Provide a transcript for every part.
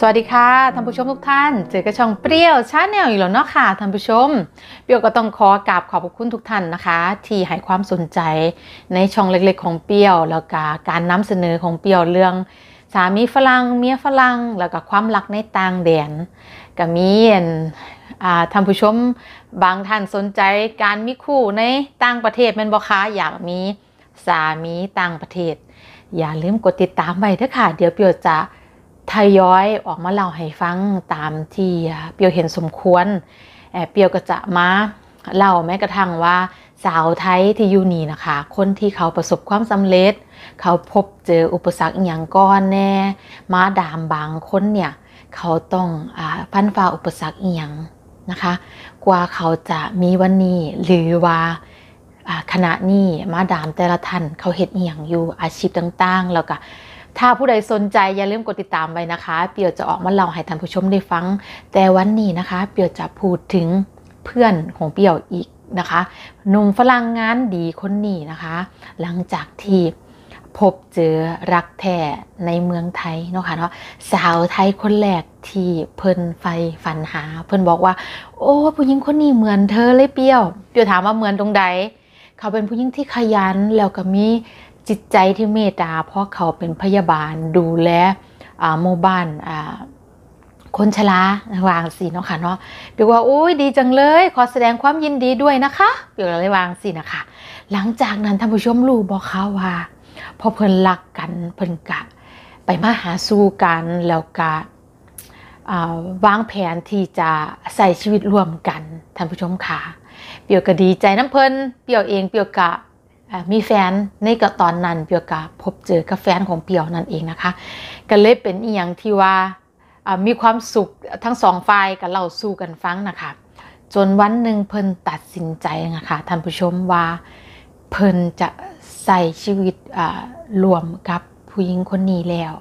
สวัสดีค่ะท่านผู้ชมทุกท่านเจอกับช่องเปรี้ยวชาแนลอีกแล้วเนาะค่ะท่านผู้ชม เปรี้ยวก็ต้องขอกราบขอบคุณทุกท่านนะคะที่ให้ความสนใจในช่องเล็กๆ ของเปรี้ยวแล้วก็การนำเสนอของเปรี้ยวเรื่อง สามีฝรั่งเมียฝรั่งแล้วก็ความรักในต่างแดน ก็มีท่านผู้ชมบางท่านสนใจการมีคู่ในต่างประเทศเป็นบอคะอยากมีสามีต่างประเทศ อย่าลืมกดติดตามไปเด้ะค่ะเดี๋ยวเปรี้ยวจะทยอยออกมาเล่าให้ฟังตามที่ เปียวเห็นสมควรแอบเปียวก็จะมาเล่าแม้กระทั่งว่าสาวไทยที่อยู่นี่นะคะ คนที่เขาประสบความสำเร็จ เขาพบเจออุปสรรคอย่างก้อนแน่มาดามบางคนเนี่ยเขาต้องอพันฝ่าอุปสรรคอย่างนะคะ กว่าเขาจะมีวันนี้หรือว่าขณะนี้มาดามแต่ละท่าน เขาเห็นอย่างอยู่อาชีพต่าง ๆ แล้วก็ถ้าผู้ใดสนใจอย่าลืมกดติดตามไว้นะคะเปียวจะออกมาเล่าให้ท่านผู้ชมได้ฟังแต่วันนี้นะคะ เปียวจะพูดถึงเพื่อนของเปียวอีกนะคะ หนุ่มฝรั่งงานดีคนนี้นะคะ หลังจากที่พบเจอรักแท้ในเมืองไทยเนาะคะ่ะเนาะสาวไทยคนแรกที่เพิ่นไฟฝันหาเพิ่นบอกว่า โอ้ผู้หญิงคนนี้เหมือนเธอเลยเปียวเปียวถามว่าเหมือนตรงใดเขาเป็นผู้หญิงที่ขยันแล้วก็มีจิตใจที่เมตตาเพราะเขาเป็นพยาบาลดูแลหมู่บ้านคนชราวางสีเนาะค่ะเนาะเปียกว่าโอ้ยดีจังเลยขอแสดงความยินดีด้วยนะคะเปียกเลยวางสีนะคะหลังจากนั้นท่านผู้ชมรู้บอกเขาว่า พอเพิ่นรักกันเพิ่นกะไปมาหาสู้กันแล้วกะวางแผนที่จะใส่ชีวิตร่วมกันท่านผู้ชมค่ะ เปียกก็ดีใจน้ำเพลินเปียกเองเปียกกะมีแฟนในกตอนนั้นเปียวกับพบเจอกับแฟนของเปียวนั่นเองนะคะ ก็เลยเป็นอีหยังที่ว่ามีความสุขทั้งสองฝ่ายกับเราสู้กันฟังนะคะจนวันหนึ่งเพิ่นตัดสินใจนะคะท่านผู้ชมว่าเพิ่นจะใส่ชีวิตรวมกับผู้หญิงคนนี้แล้ว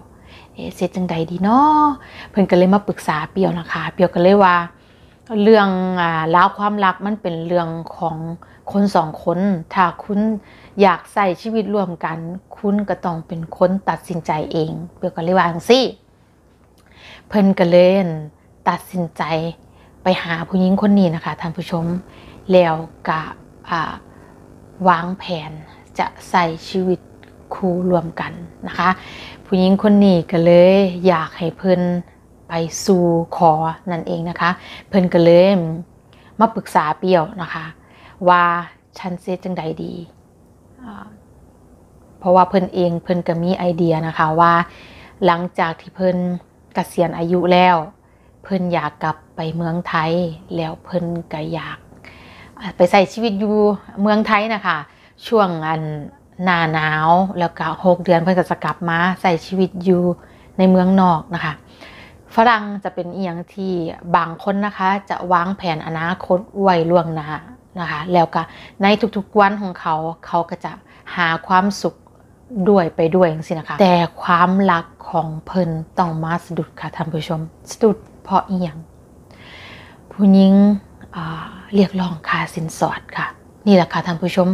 เสร็จจังใดดีเนาะเพิ่นก็เลยมาปรึกษาเปียวนะคะ เปียวก็เลยว่าเรื่องราวความรักมันเป็นเรื่องของคนสองคน ถ้าคุณอยากใส่ชีวิตร่วมกัน คุณก็ต้องเป็นคนตัดสินใจเอง เปียกกนเลยว่างซิเพิ่นก็เลยตัดสินใจไปหาผู้หญิงคนนี้นะคะท่านผู้ชมแล้วกะวางแผนจะใส่ชีวิตคู่ร่วมกันนะคะ ผู้หญิงคนนี้ก็เลยอยากให้เพิ่นไปสู่ขอนั่นเองนะคะ เพิ่นก็เลยมาปรึกษาเปียวนะคะว่าฉันเซจังใดดี เพราะว่าเพิ่นเองเพิ่นก็มีไอเดียนะคะว่าหลังจากที่เพิ่นกเกษียณอายุแล้ว เพิ่นอยากกลับไปเมืองไทยแล้วเพิ่นก็อยาก ไปใส่ชีวิตอยู่ เมืองไทยนะคะ ช่วงอันหน้าหนาวแล้วก็หกเดือนเพิ่นก็จะกลับมาใส่ชีวิตอยู่ ในเมืองนอกนะคะ ฝรั่งจะเป็นเอียงที่บางคนนะคะ จะวางแผนอนาคตไว้ล่วงหน้านะคะแล้วก็ในทุกๆวันของเขาเขาก็จะหาความสุขด้วยไปด้วยอย่างสินะคะแต่ความรักของเพิ่นต้องมาสะดุดค่ะท่านผู้ชมสะดุดเพราะอีหยังผู้หญิงเรียกร้องค่าสินสอดค่ะนี่แหละค่ะท่านผู้ชม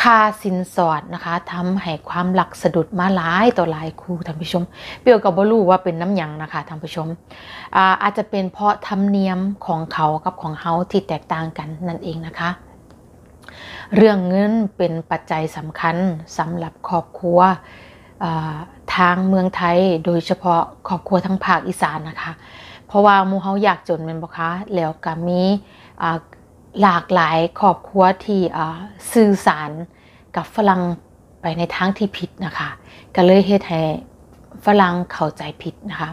ค่าสินสอดนะคะทำให้ความหลักสะดุดมาหลายต่อหลายคู่ท่านผู้ชมเปียวกับบลูว่าเป็นน้ำยังนะคะท่านผู้ชมอาอาจจะเป็นเพราะธรรมเนียมของเขากับของเฮาที่แตกต่างกันนั่นเองนะคะเรื่องเงินเป็นปัจจัยสำคัญสำหรับครอบครัวทางเมืองไทยโดยเฉพาะครอบครัวทางภาคอีสานนะคะเพราะว่ามูเฮาอยากจนเป็นบ่คะแล้วก็มีหลากหลายครอบครัวที่สื่อสาร กับฝรั่งไปในทางที่ผิดนะคะ ก็เลยเฮ็ดให้ฝรั่งเข้าใจผิดนะคะ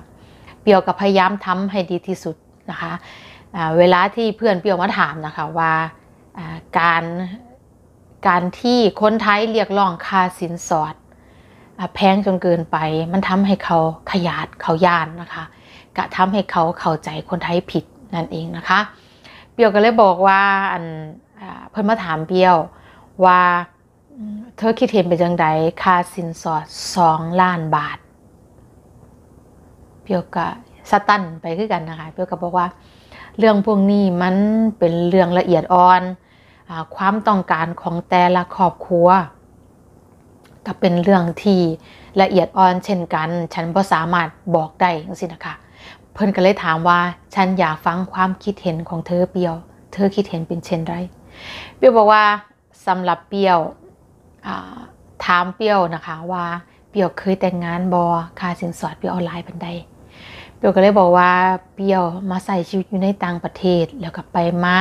เปียวกับพยายามทำให้ดีที่สุดนะคะเวลาที่เพื่อนเปียวมาถามนะคะว่าการการที่คนไทยเรียกร้องค่าสินสอด แพงจนเกินไป มันทำให้เขาขยาดเขาย่านนะคะกะทำให้เขาเข้าใจคนไทยผิดนั่นเองนะคะเปียวก็เลยบอกว่าอันเพิ่นมาถามเปียวว่าเธอคิดเห็นเป็นจังไดค่าสินสอดสองล้านบาทเปียวก็สตันไปคือกันนะคะเปียวก็บอกว่าเรื่องพวกนี้มันเป็นเรื่องละเอียดอ่อนอความต้องการของแต่ละครอบครัว ก็เป็นเรื่องที่ละเอียดอ่อนเช่นกันฉันบ่สามารถบอกได้สินะคะเพิ่นก็นเลยถามว่าฉันอยากฟังความคิดเห็นของเธอเปียว เธอคิดเห็นเป็นเช่นไรเปียวบอกว่าสำหรับเปียวถามเปียวนะคะว่าเปียวเคยแต่งงานบอค่าสินสอดเปียวออนไลน์บันไดเปียวก็เลยบอกว่าเปียวมาใส่ชีวิตอยู่ในต่างประเทศแล้วก็ไปมา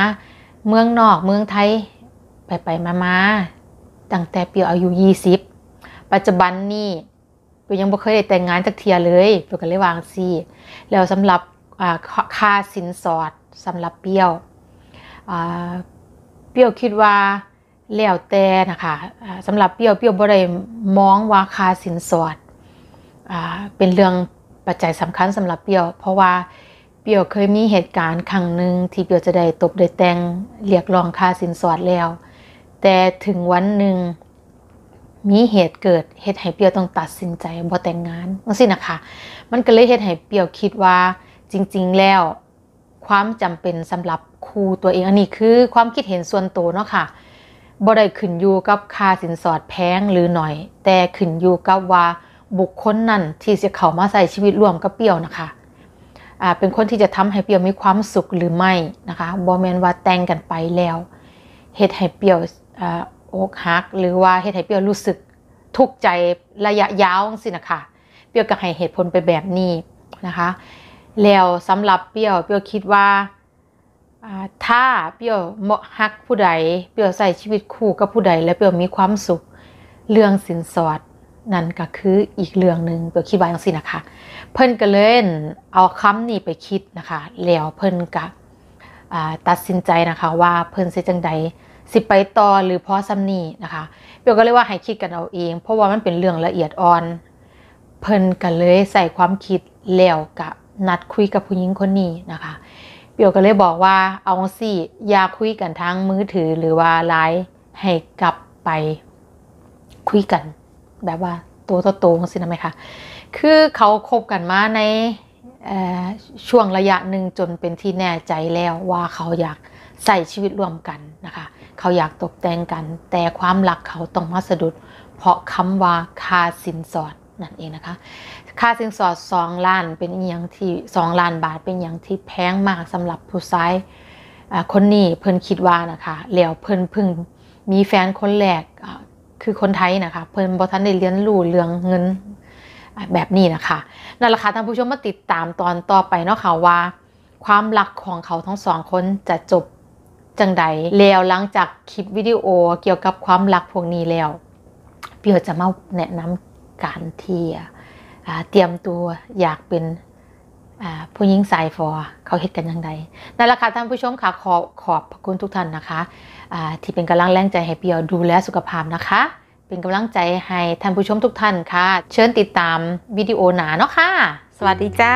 เมืองนอกเมืองไทยไปไปมามาตั้งแต่เปียวอายุ20 ปัจจุบันนี่ก็ยังบ่เคยได้แต่งงานจักเทียเลยเปก็เลยวางซี่แล้วสำหรับค่าสินสอดสำหรับเปี้ยวเปี้ยวคิดว่าแล้วแต่นะคะสำหรับเปี้ยวเปี้ยวบ่ได้มองว่าค่าสินสอดเป็นเรื่องปัจจัยสำคัญสำหรับเปี้ยว เพราะว่าเปี้ยวเคยมีเหตุการณ์ครั้งหนึ่งที่เปี้ยวจะได้ตบได้แต่งเรียกร้องค่าสินสอดแล้ว แต่ถึงวันหนึ่งมีเหตุเกิดเหตุให้เปียวต้องตัดสินใจบ่แต่งงานนั่นสินะคะ มันก็เลยเหตุให้เปียวคิดว่าจริง ๆแล้วความจำเป็นสำหรับครูตัวเองอันนี้คือความคิดเห็นส่วนตัวเนาะค่ะบ่ได้ขึ้นอยู่กับค่าสินสอดแพงหรือหน่อย แต่ขึ้นอยู่กับว่าบุคคลนั้นที่จะเข้ามาใส่ชีวิตร่วมกับเปียวนะคะอ่าเป็นคนที่จะทำให้เปียวมีความสุขหรือไม่นะคะบอแมนว่าแต่งกันไปแล้วเหตุให้เปียวอ่าอกหักหรือว่าเฮ็ดให้เปียวรู้สึกทุกข์ใจระยะยาวสินะคะเปียวก็ให้เหตุผลไปแบบนี้นะคะแล้วสำหรับเปียวเปียวคิดว่าถ้าเปียวเหมาะฮักผู้ใดเปียวใส่ชีวิตคู่กับผู้ใดแล้วเปียวมีความสุขเรื่องสินสอดนั่นก็คืออีกเรื่องหนึ่งเปียวคิดว่าอย่งสินะคะเพิ่นก็เล่นเอาคำนี้ไปคิดนะคะแล้วเพิ่นก็ตัดสินใจนะคะว่าเพิ่นสิจังใดสิไปต่อหรือพอซ้ำนี่นะคะเปียวก็เลยว่าให้คิดกันเอาเอง เพราะว่ามันเป็นเรื่องละเอียดอ่อนเพิ่นกันเลยใส่ความคิดแล้วกับนัดคุยกับผู้หญิงคนนี้นะคะ เปียวก็เลยบอกว่าเอาสิอย่าคุยกันทางมือถือหรือว่าไลน์ให้กลับไปคุยกัน แบบว่าตัวต่อตังสินะไหมคะคือเขาคบกันมาในช่วงระยะหนึ่งจนเป็นที่แน่ใจแล้วว่าเขาอยากใส่ชีวิตร่วมกันนะคะเขาอยากตกแต่งกัน แต่ความหลักเขาต้องมาสะดุดเพราะคำว่าคาสินสอดนั่นเองนะคะค่าสินสอดสองล้านเป็นอย่างที่สองล้านบาทเป็นอย่างที่แพงมากสำหรับผู้ชายคนนี้เพิ่นคิดว่านะคะแล้วเพิ่นพึ่งมีแฟนคนแรกคือคนไทยนะคะเพิ่นบอทันได้เรียนรู้เรื่องเงินแบบนี้นะคะนั่นแหละค่ะท่านผู้ชมมาติดตามตอนต่อไป เนาะค่ะว่าความรักของเขาทั้งสองคนจะจบจังใดแล้วหลังจากคลิปวิดีโอเกี่ยวกับความรักพวกนี้แล้วเปียวจะมาแนะนำการเที่เตรียมตัวอยากเป็นผู้หญิงสายฟอเขาเฮ็ดกันยังไงนั่นแหละค่ะท่านผู้ชมค่ะขอขอบพระคุณทุกท่านนะคะที่เป็นกำลังแรงใจให้เปียวดูแลสุขภาพนะคะ เป็นกำลังใจให้ท่านผู้ชมทุกท่านค่ะเชิญติดตามวิดีโอหนาเนาะค่ะสวัสดีจ้า